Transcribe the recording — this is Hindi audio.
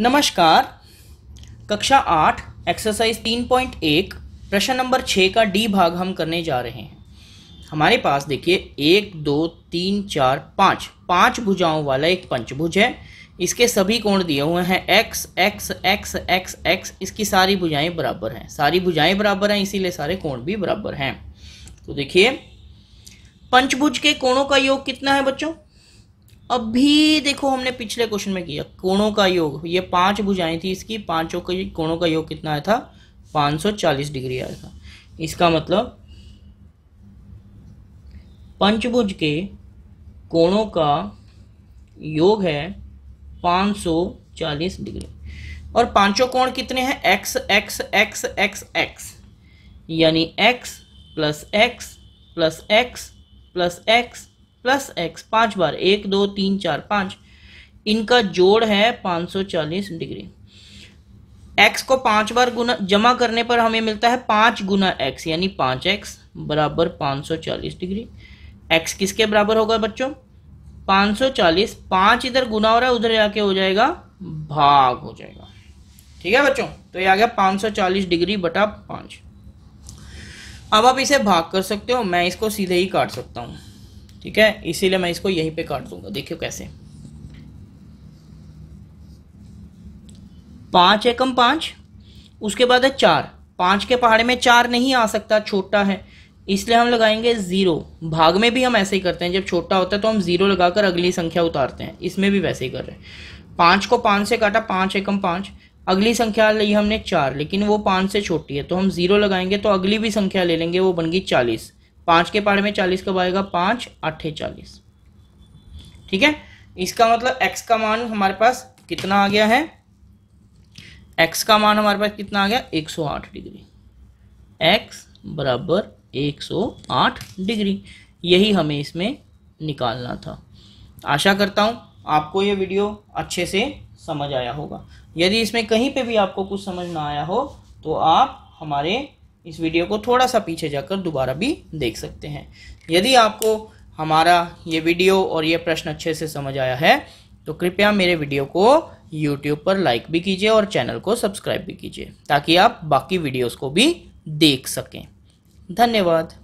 नमस्कार कक्षा आठ एक्सरसाइज तीन पॉइंट एक प्रश्न नंबर छः का डी भाग हम करने जा रहे हैं हमारे पास देखिए एक दो तीन चार पाँच पाँच भुजाओं वाला एक पंचभुज है इसके सभी कोण दिए हुए हैं x x x x x इसकी सारी भुजाएं बराबर हैं सारी भुजाएं बराबर हैं इसीलिए सारे कोण भी बराबर हैं तो देखिए पंचभुज के कोणों का योग कितना है बच्चों अब भी देखो हमने पिछले क्वेश्चन में किया कोणों का योग ये पांच भुजाएं थी इसकी पांचों का कोणों का योग कितना आया था 540 डिग्री आया था इसका मतलब पंचभुज के कोणों का योग है 540 डिग्री और पांचों कोण कितने हैं x x x x x यानी x plus x plus x plus x plus x पांच बार एक दो तीन चार पांच इनका जोड़ है 540 डिग्री एक्स को पांच बार गुना जमा करने पर हमें मिलता है पांच गुना एक्स यानी पांच एक्स बराबर 540 डिग्री एक्स किसके बराबर होगा बच्चों 540 पांच इधर गुना हो रहा है उधर जाके हो जाएगा भाग हो जाएगा ठीक है बच्चों तो ये आ गया 540 डिग्री बटा पांच अब आप इसे भाग कर सकते हो मैं इसको सीधे ही काट सकता हूं ठीक है इसीलिए मैं इसको यहीं पे काट दूंगा देखियो कैसे पांच एकम पांच उसके बाद है चार पांच के पहाड़े में चार नहीं आ सकता छोटा है इसलिए हम लगाएंगे ज़ीरो भाग में भी हम ऐसे ही करते हैं जब छोटा होता है तो हम ज़ीरो लगाकर अगली संख्या उतारते हैं इसमें भी वैसे ही कर रहे हैं पांच को पांच से काटा पांच एकम पांच अगली संख्या ली हमने चार लेकिन वो पांच से छोटी है तो हम ज़ीरो लगाएंगे तो अगली भी संख्या ले लेंगे वो बन गई चालीस पाँच के पहाड़ में चालीस कब आएगा पाँच अठे चालीस ठीक है इसका मतलब एक्स का मान हमारे पास कितना आ गया है एक्स का मान हमारे पास कितना आ गया 108 डिग्री एक्स बराबर 108 डिग्री यही हमें इसमें निकालना था आशा करता हूँ आपको ये वीडियो अच्छे से समझ आया होगा यदि इसमें कहीं पे भी आपको कुछ समझ ना आया हो तो आप हमारे इस वीडियो को थोड़ा सा पीछे जाकर दोबारा भी देख सकते हैं यदि आपको हमारा ये वीडियो और ये प्रश्न अच्छे से समझ आया है तो कृपया मेरे वीडियो को यूट्यूब पर लाइक भी कीजिए और चैनल को सब्सक्राइब भी कीजिए ताकि आप बाकी वीडियोस को भी देख सकें धन्यवाद